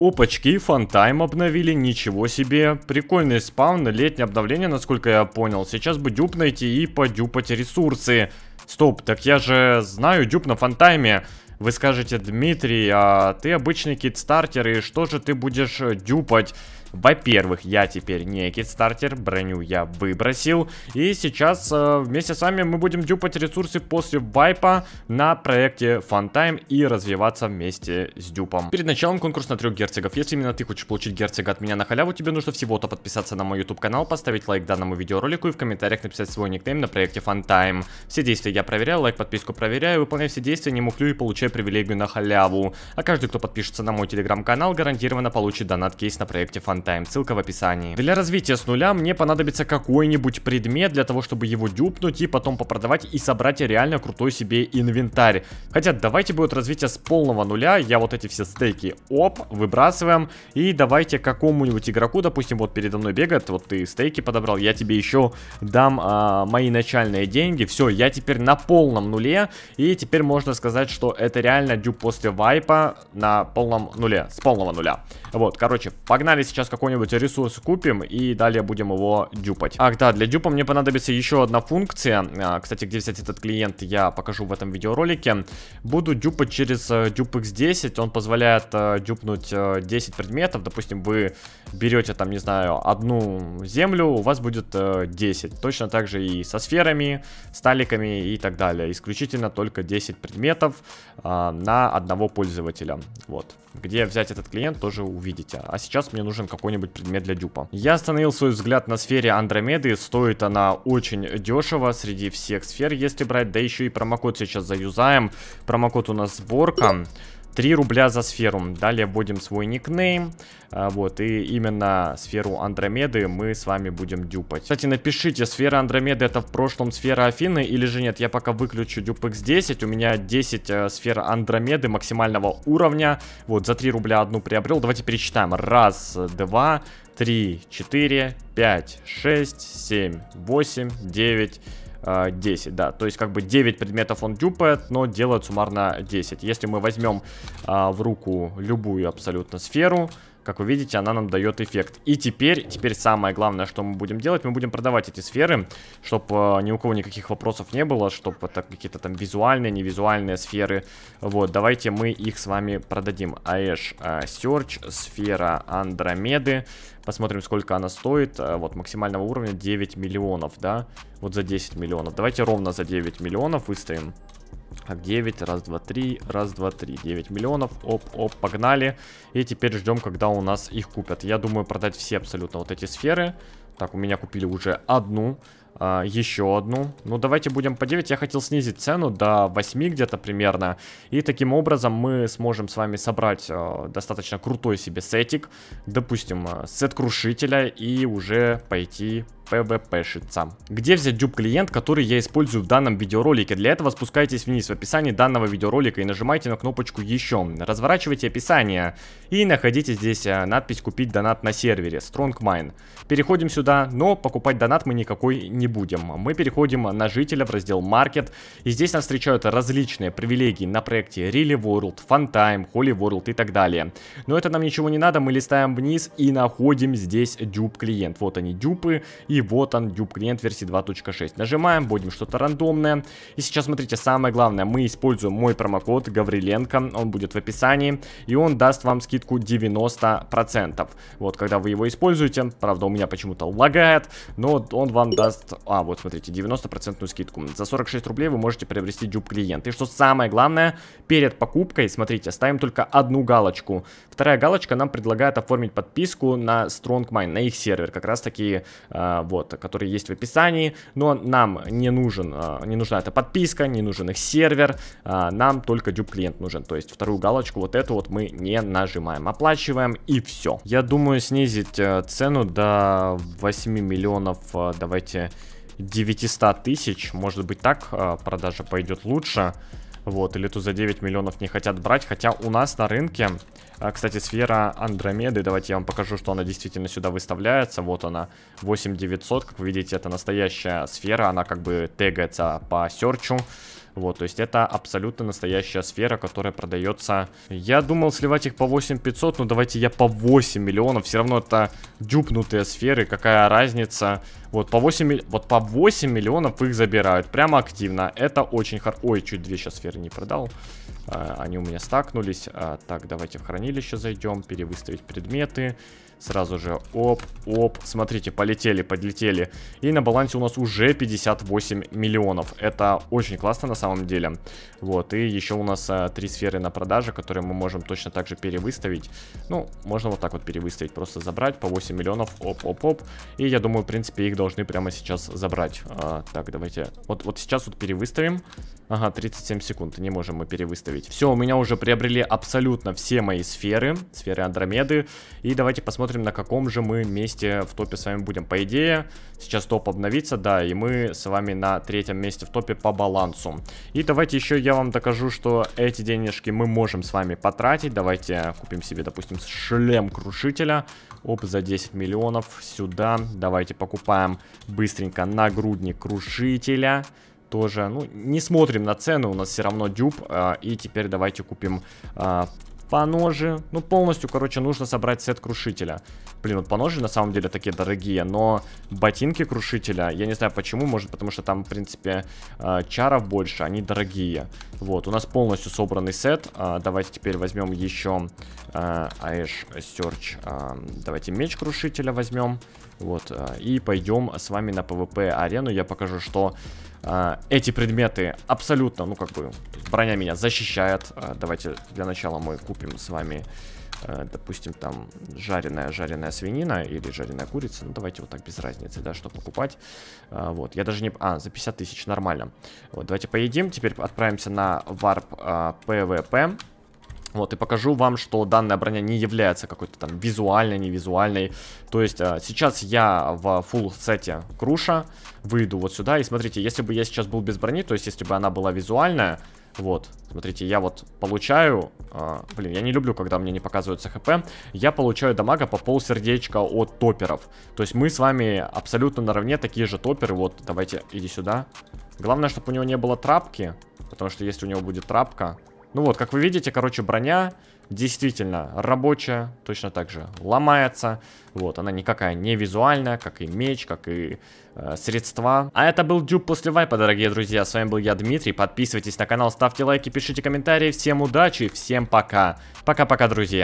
Опачки, фантайм обновили, ничего себе. Прикольный спаун, летнее обновление, насколько я понял. Сейчас бы дюп найти и подюпать ресурсы. Стоп, так я же знаю дюп на фантайме. Вы скажете, Дмитрий, а ты обычный кит-стартер, и что же ты будешь дюпать? Во-первых, я теперь некий стартер, броню я выбросил. И сейчас э, вместе с вами мы будем дюпать ресурсы после вайпа на проекте Funtime и развиваться вместе с дюпом. Перед началом конкурс на трех герцогов. Если именно ты хочешь получить герцога от меня на халяву, тебе нужно всего-то подписаться на мой YouTube канал, поставить лайк данному видеоролику и в комментариях написать свой никнейм на проекте Funtime. Все действия я проверяю, лайк, подписку проверяю, выполняю все действия, не мухлю и получаю привилегию на халяву. А каждый, кто подпишется на мой телеграм-канал, гарантированно получит донат-кейс на проекте Funtime. Time, ссылка в описании. Для развития с нуля мне понадобится какой-нибудь предмет для того, чтобы его дюпнуть и потом попродавать и собрать реально крутой себе инвентарь. Хотя давайте будет развитие с полного нуля, я вот эти все стейки, оп, выбрасываем и давайте какому-нибудь игроку, допустим, вот передо мной бегает, вот ты стейки подобрал, я тебе еще дам а, мои начальные деньги, все, я теперь на полном нуле и теперь можно сказать, что это реально дюп после вайпа на полном нуле, с полного нуля. Вот, короче, погнали сейчас какой-нибудь ресурс купим и далее будем его дюпать. Ах да, для дюпа мне понадобится еще одна функция. А, кстати, где взять этот клиент, я покажу в этом видеоролике. Буду дюпать через э, дюп 10 Он позволяет э, дюпнуть 10 э, предметов. Допустим, вы берете там, не знаю, одну землю, у вас будет 10. Точно так же и со сферами, сталиками и так далее. Исключительно только 10 предметов а, на одного пользователя. Вот. Где взять этот клиент, тоже увидите. А сейчас мне нужен какой-нибудь предмет для дюпа. Я остановил свой взгляд на сфере Андромеды, стоит она очень дешево среди всех сфер, если брать, да еще и промокод сейчас заюзаем, промокод у нас сборка. 3 рубля за сферу. Далее вводим свой никнейм. Э, вот, и именно сферу Андромеды мы с вами будем дюпать. Кстати, напишите, сфера Андромеды это в прошлом сфера Афины или же нет. Я пока выключу дюпекс 10. У меня 10 э, сфер Андромеды максимального уровня. Вот, за 3 рубля одну приобрел. Давайте перечитаем. Раз, два, три, четыре, пять, шесть, семь, восемь, девять. 10, э, да. То есть как бы 9 предметов он дюпает, но делает суммарно 10. Если мы возьмем а, в руку любую абсолютно сферу, как вы видите, она нам дает эффект. И теперь, теперь самое главное, что мы будем делать, мы будем продавать эти сферы, чтобы э, ни у кого никаких вопросов не было, чтобы это какие-то там визуальные, невизуальные сферы. Вот, давайте мы их с вами продадим. Аэш, э, Search, сфера Андромеды. Посмотрим, сколько она стоит. Э, вот, максимального уровня 9 миллионов, да? Вот за 10 миллионов. Давайте ровно за 9 миллионов выставим. Так, 9, раз, два, три, раз, два, три. 9 миллионов, оп, оп, погнали. И теперь ждем, когда у нас их купят. Я думаю продать все абсолютно вот эти сферы. Так, у меня купили уже одну, а, еще одну. Ну, давайте будем по 9. Я хотел снизить цену до 8 где-то примерно. И таким образом мы сможем с вами собрать а, достаточно крутой себе сетик. Допустим, а, сет крушителя и уже пойти пвпшится. Где взять дюб клиент, который я использую в данном видеоролике? Для этого спускайтесь вниз в описании данного видеоролика и нажимайте на кнопочку еще. Разворачивайте описание и находите здесь э, надпись купить донат на сервере Strong Mine». Переходим сюда, но покупать донат мы никакой не будем. Мы переходим на жителя в раздел Market и здесь нас встречают различные привилегии на проекте Really World, Funtime, Holy World и так далее. Но это нам ничего не надо, мы листаем вниз и находим здесь дюб клиент. Вот они дюпы и вот он, Dupe Client версии 2.6. Нажимаем, будем что-то рандомное. И сейчас, смотрите, самое главное, мы используем мой промокод Гавриленко, он будет в описании, и он даст вам скидку 90%. Вот, когда вы его используете, правда, у меня почему-то лагает, но он вам даст, а, вот, смотрите, 90% скидку. За 46 рублей вы можете приобрести Dupe Client. И что самое главное, перед покупкой, смотрите, ставим только одну галочку. Вторая галочка нам предлагает оформить подписку на StrongMind, на их сервер, как раз таки а, вот, который есть в описании, но нам не нужен, а, не нужна эта подписка, не нужен их сервер, а, нам только дюб клиент нужен, то есть вторую галочку вот эту вот мы не нажимаем, оплачиваем и все. Я думаю снизить э, цену до 8 миллионов, э, давайте 900 тысяч, может быть так э, продажа пойдет лучше. Вот, или тут за 9 миллионов не хотят брать. Хотя у нас на рынке, а, кстати, сфера Андромеды. Давайте я вам покажу, что она действительно сюда выставляется. Вот она, 8900. Как вы видите, это настоящая сфера. Она как бы тегается по серчу. Вот, то есть это абсолютно настоящая сфера, которая продается. Я думал сливать их по 8500, но давайте я по 8 миллионов. Все равно это дюпнутые сферы, какая разница. Вот по 8, вот по 8 миллионов их забирают. Прямо активно. Это очень хорошо. Ой, чуть две сейчас сферы не продал. А, они у меня стакнулись. А, так, давайте в хранилище зайдем. Перевыставить предметы. Сразу же оп, оп. Смотрите, полетели, подлетели. И на балансе у нас уже 58 миллионов. Это очень классно на самом деле. Вот, и еще у нас а, три сферы на продаже, которые мы можем точно так же перевыставить. Ну, можно вот так вот перевыставить. Просто забрать по 8 миллионов. Оп, оп, оп. И я думаю, в принципе, их должно должны прямо сейчас забрать. А, так, давайте. Вот, вот сейчас вот перевыставим. Ага, 37 секунд. Не можем мы перевыставить. Все, у меня уже приобрели абсолютно все мои сферы. Сферы Андромеды. И давайте посмотрим, на каком же мы месте в топе с вами будем. По идее, сейчас топ обновится, да. И мы с вами на третьем месте в топе по балансу. И давайте еще я вам докажу, что эти денежки мы можем с вами потратить. Давайте купим себе, допустим, шлем крушителя. Оп, за 10 миллионов сюда. Давайте покупаем нам быстренько нагрудник крушителя тоже, ну, не смотрим на цены, у нас все равно дюб, э, и теперь давайте купим э, по ноже. Ну, полностью, короче, нужно собрать сет крушителя. Блин, вот поножи на самом деле такие дорогие, но ботинки крушителя, я не знаю почему, может потому что там, в принципе, э, чаров больше, они дорогие. Вот, у нас полностью собранный сет. А, давайте теперь возьмем еще э, Ash Search. А, давайте меч крушителя возьмем. Вот, э, и пойдем с вами на PvP арену. Я покажу, что эти предметы абсолютно, ну, как бы, броня меня защищает. Э, давайте для начала мы купим с вами, э, допустим, там жареная, жареная свинина или жареная курица. Ну, давайте вот так без разницы, да, что покупать. Э, вот, я даже не... А, за 50 тысяч, нормально. Вот, давайте поедим. Теперь отправимся на варп ПВП. Вот, и покажу вам, что данная броня не является какой-то там визуальной, невизуальной. То есть, э, сейчас я в full сете круша, выйду вот сюда, и смотрите, если бы я сейчас был без брони, то есть, если бы она была визуальная, вот, смотрите, я вот получаю, э, блин, я не люблю, когда мне не показываются хп, я получаю дамага по пол сердечка от топеров. То есть мы с вами абсолютно наравне такие же топеры, вот, давайте, иди сюда. Главное, чтобы у него не было трапки, потому что если у него будет трапка, ну вот, как вы видите, короче, броня действительно рабочая, точно так же ломается. Вот, она никакая не визуальная, как и меч, как и э, средства. А это был Дюб после вайпа, дорогие друзья. С вами был я, Дмитрий. Подписывайтесь на канал, ставьте лайки, пишите комментарии. Всем удачи, всем пока. Пока-пока, друзья.